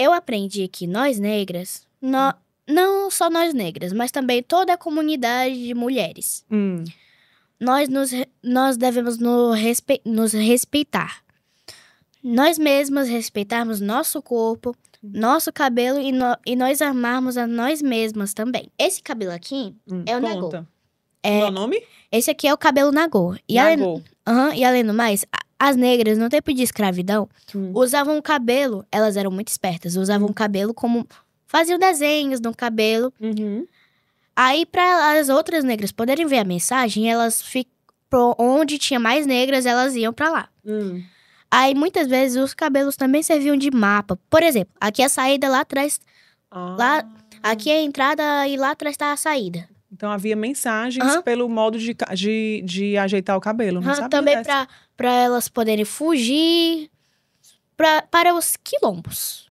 eu aprendi que nós negras, no, não só nós negras, mas também toda a comunidade de mulheres, hum. nós, nos, nós devemos no respe, nos respeitar. Nós mesmas respeitarmos nosso corpo, nosso cabelo e, no, e nós amarmos a nós mesmas também. Esse cabelo aqui hum, é o conta. Nagô. É, Meu nome? Esse aqui é o cabelo Nagô. E, Nagô. Além, e além do mais, as negras, no tempo de escravidão, hum. usavam o cabelo, elas eram muito espertas, usavam o cabelo como. faziam desenhos no cabelo. Uhum. Aí, para as outras negras poderem ver a mensagem, elas ficam. onde tinha mais negras, elas iam para lá. Hum. Aí, muitas vezes, os cabelos também serviam de mapa. Por exemplo, aqui é a saída lá atrás. Ah. Lá, aqui é a entrada e lá atrás está a saída. Então havia mensagens uhum. pelo modo de, de, de, ajeitar o cabelo. Não uhum, também para elas poderem fugir pra, para os quilombos.